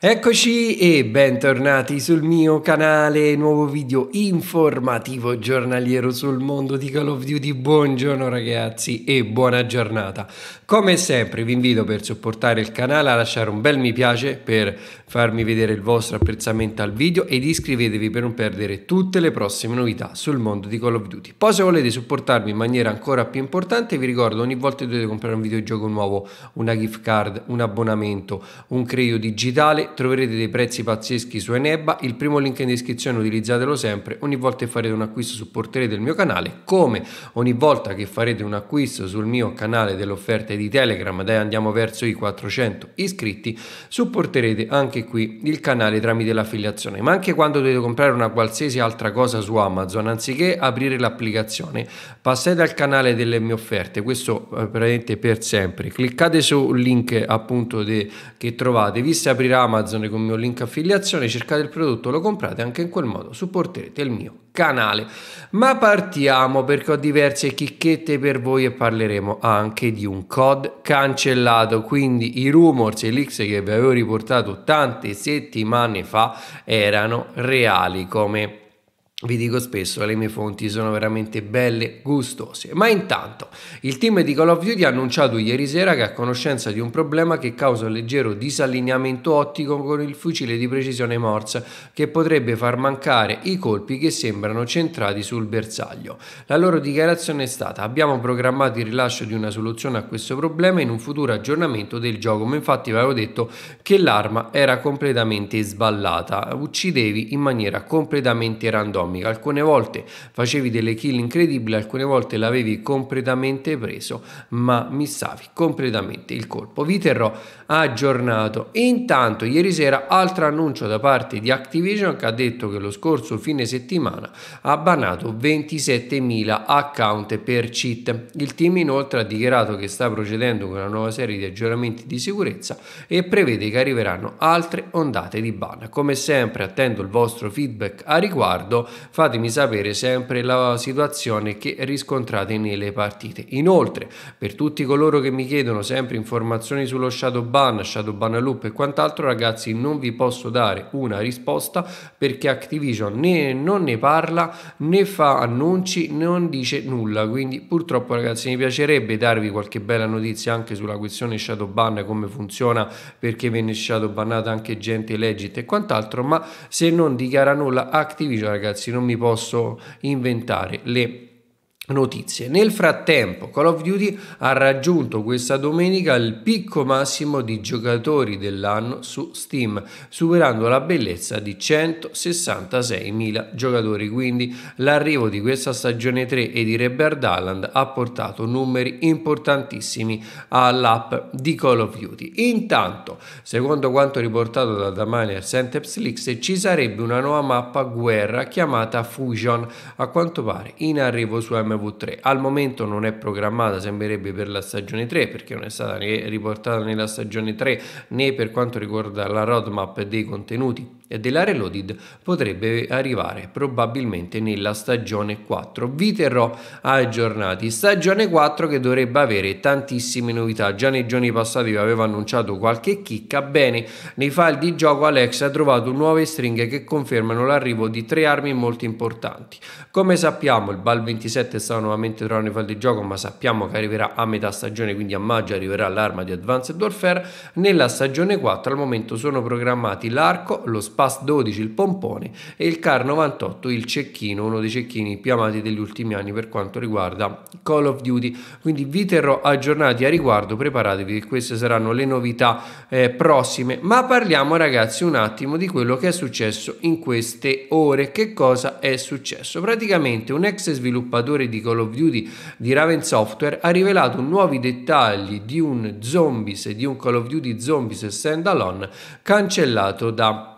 Eccoci e bentornati sul mio canale, nuovo video informativo giornaliero sul mondo di Call of Duty. Buongiorno ragazzi e buona giornata. Come sempre vi invito per supportare il canale a lasciare un bel mi piace per farmi vedere il vostro apprezzamento al video ed iscrivetevi per non perdere tutte le prossime novità sul mondo di Call of Duty. Poi se volete supportarmi in maniera ancora più importante vi ricordo ogni volta che dovete comprare un videogioco nuovo, una gift card, un abbonamento, un credito digitale troverete dei prezzi pazzeschi su Eneba, il primo link in descrizione utilizzatelo sempre, ogni volta che farete un acquisto supporterete il mio canale, come ogni volta che farete un acquisto sul mio canale delle offerte di Telegram, dai andiamo verso i 400 iscritti, supporterete anche qui il canale tramite l'affiliazione, ma anche quando dovete comprare una qualsiasi altra cosa su Amazon, anziché aprire l'applicazione, passate al canale delle mie offerte, questo eh, veramente per sempre, cliccate sul link appunto de, che trovate, vi si aprirà Amazon Amazon con il mio link affiliazione, cercate il prodotto, lo comprate, anche in quel modo supporterete il mio canale. Ma partiamo perché ho diverse chicchette per voi e parleremo anche di un COD cancellato, quindi i rumors e leaks che vi avevo riportato tante settimane fa erano reali come vi dico spesso, le mie fonti sono veramente belle, gustose. Ma intanto, il team di Call of Duty ha annunciato ieri sera che ha conoscenza di un problema che causa un leggero disallineamento ottico con il fucile di precisione Morse, che potrebbe far mancare i colpi che sembrano centrati sul bersaglio. La loro dichiarazione è stata: "Abbiamo programmato il rilascio di una soluzione a questo problema in un futuro aggiornamento del gioco, ma infatti avevo detto che l'arma era completamente sballata, uccidevi in maniera completamente randomica economica. Alcune volte facevi delle kill incredibili, alcune volte l'avevi completamente preso, ma missavi completamente il colpo. Vi terrò aggiornato. E intanto, ieri sera, altro annuncio da parte di Activision che ha detto che lo scorso fine settimana ha bannato 27.000 account per cheat. Il team inoltre ha dichiarato che sta procedendo con una nuova serie di aggiornamenti di sicurezza e prevede che arriveranno altre ondate di ban. Come sempre attendo il vostro feedback a riguardo fatemi sapere sempre la situazione che riscontrate nelle partite. Inoltre, per tutti coloro che mi chiedono sempre informazioni sullo shadow ban, shadow ban loop e quant'altro, ragazzi, non vi posso dare una risposta perché Activision né, non ne parla né fa annunci, non dice nulla. Quindi, purtroppo, ragazzi, mi piacerebbe darvi qualche bella notizia anche sulla questione shadow ban, come funziona, perché venne shadow bannata anche gente legit e quant'altro, ma se non dichiara nulla Activision, ragazzi diversi, non mi posso inventare le notizie. Nel frattempo Call of Duty ha raggiunto questa domenica il picco massimo di giocatori dell'anno su Steam, superando la bellezza di 166.000 giocatori, quindi l'arrivo di questa stagione 3 e di Rebirth Island ha portato numeri importantissimi all'app di Call of Duty. Intanto, secondo quanto riportato da The Miner Senteps Leaks, ci sarebbe una nuova mappa guerra chiamata Fusion, a quanto pare in arrivo su m V3. Al momento non è programmata, sembrerebbe per la stagione 3, perché non è stata né riportata nella stagione 3 né per quanto riguarda la roadmap dei contenuti e della Reloaded potrebbe arrivare probabilmente nella stagione 4. Vi terrò aggiornati. Stagione 4 che dovrebbe avere tantissime novità. Già nei giorni passati vi avevo annunciato qualche chicca. Bene, nei file di gioco Alex ha trovato nuove stringhe che confermano l'arrivo di tre armi molto importanti. Come sappiamo, il BAL 27 è stato nuovamente trovato nei file di gioco, ma sappiamo che arriverà a metà stagione, quindi a maggio arriverà l'arma di Advanced Warfare. Nella stagione 4 al momento sono programmati l'arco, lo spazio Pass 12 il Pompone e il Car 98 il Cecchino, uno dei cecchini più amati degli ultimi anni per quanto riguarda Call of Duty. Quindi vi terrò aggiornati a riguardo, preparatevi che queste saranno le novità eh, prossime. Ma parliamo ragazzi un attimo di quello che è successo in queste ore. Che cosa è successo? Praticamente un ex sviluppatore di Call of Duty di Raven Software ha rivelato nuovi dettagli di un zombies, di un Call of Duty zombies stand alone cancellato da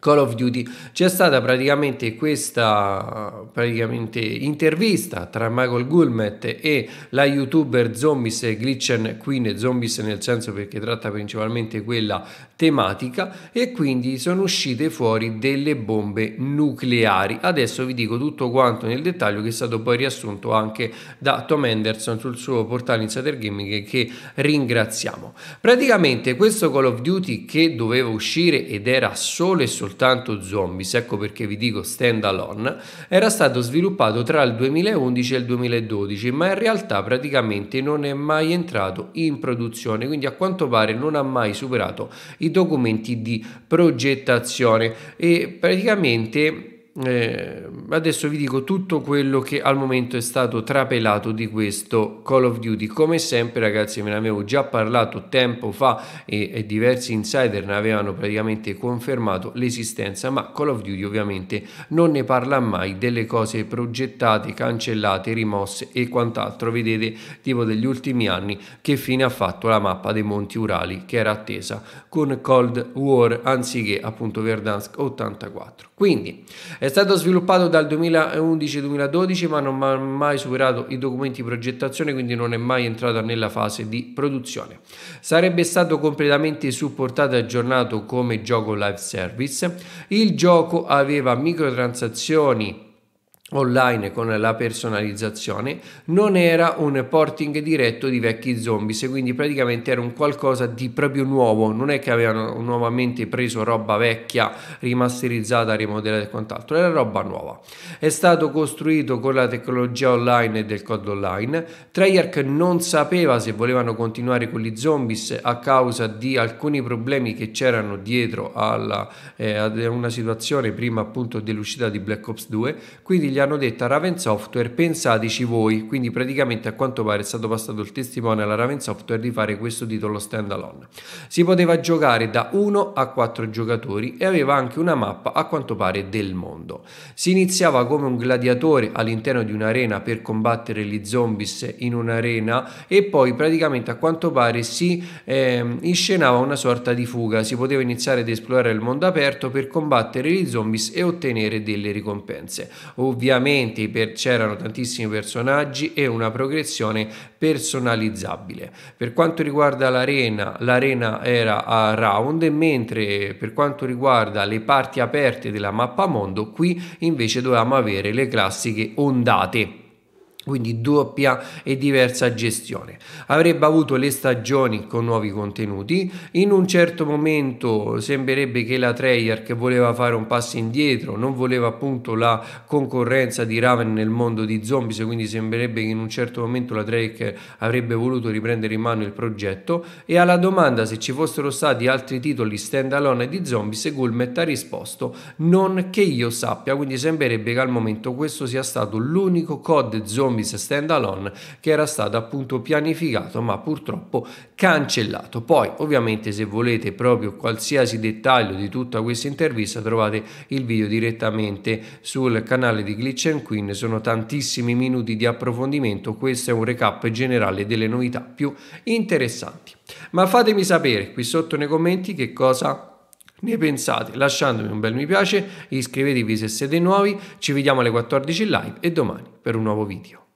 Call of Duty c'è stata praticamente questa praticamente, intervista tra Michael Gulmet e la youtuber Zombies Glitchen Queen Zombies nel senso perché tratta principalmente quella tematica e quindi sono uscite fuori delle bombe nucleari adesso vi dico tutto quanto nel dettaglio che è stato poi riassunto anche da Tom Henderson sul suo portale Insider Gaming che ringraziamo praticamente questo Call of Duty che doveva uscire ed era solo e soltanto soltanto Zombies, ecco perché vi dico stand alone, era stato sviluppato tra il 2011 e il 2012, ma in realtà praticamente non è mai entrato in produzione, quindi a quanto pare non ha mai superato i documenti di progettazione e praticamente eh, adesso vi dico tutto quello che al momento è stato trapelato di questo Call of Duty. Come sempre, ragazzi, ve ne avevo già parlato tempo fa e, e diversi insider ne avevano praticamente confermato l'esistenza, ma Call of Duty ovviamente non ne parla mai delle cose progettate, cancellate, rimosse e quant'altro. Vedete, tipo degli ultimi anni, che fine ha fatto la mappa dei Monti Urali che era attesa con Cold War anziché appunto Verdansk 84. Quindi è stato sviluppato dal 2011-2012 ma non ha mai superato i documenti di progettazione quindi non è mai entrato nella fase di produzione. Sarebbe stato completamente supportato e aggiornato come gioco live service. Il gioco aveva microtransazioni online con la personalizzazione non era un porting diretto di vecchi zombies quindi praticamente era un qualcosa di proprio nuovo non è che avevano nuovamente preso roba vecchia rimasterizzata rimodellata e quant'altro era roba nuova è stato costruito con la tecnologia online e del code online Treyarch non sapeva se volevano continuare con gli zombies a causa di alcuni problemi che c'erano dietro alla eh, una situazione prima appunto dell'uscita di Black Ops 2 quindi gli hanno detto a Raven Software pensateci voi, quindi praticamente a quanto pare è stato passato il testimone alla Raven Software di fare questo titolo stand alone. Si poteva giocare da 1 a 4 giocatori e aveva anche una mappa a quanto pare del mondo. Si iniziava come un gladiatore all'interno di un'arena per combattere gli zombies in un'arena e poi praticamente a quanto pare si eh, inscenava una sorta di fuga, si poteva iniziare ad esplorare il mondo aperto per combattere gli zombies e ottenere delle ricompense. Ovviamente cambiamenti, per, c'erano tantissimi personaggi e una progressione personalizzabile. Per quanto riguarda l'arena, l'arena era a round, mentre per quanto riguarda le parti aperte della mappa mondo, qui invece dovevamo avere le classiche ondate quindi doppia e diversa gestione. Avrebbe avuto le stagioni con nuovi contenuti, in un certo momento sembrerebbe che la Treyer che voleva fare un passo indietro, non voleva appunto la concorrenza di Raven nel mondo di zombies, quindi sembrerebbe che in un certo momento la Treyer avrebbe voluto riprendere in mano il progetto e alla domanda se ci fossero stati altri titoli stand alone di zombies, Gulmet ha risposto non che io sappia, quindi sembrerebbe che al momento questo sia stato l'unico COD zombie Promise Standalone che era stato appunto pianificato ma purtroppo cancellato. Poi ovviamente se volete proprio qualsiasi dettaglio di tutta questa intervista trovate il video direttamente sul canale di Glitch and Queen, sono tantissimi minuti di approfondimento, questo è un recap generale delle novità più interessanti. Ma fatemi sapere qui sotto nei commenti che cosa ne pensate lasciandomi un bel mi piace, iscrivetevi se siete nuovi, ci vediamo alle 14 live e domani per un nuovo video.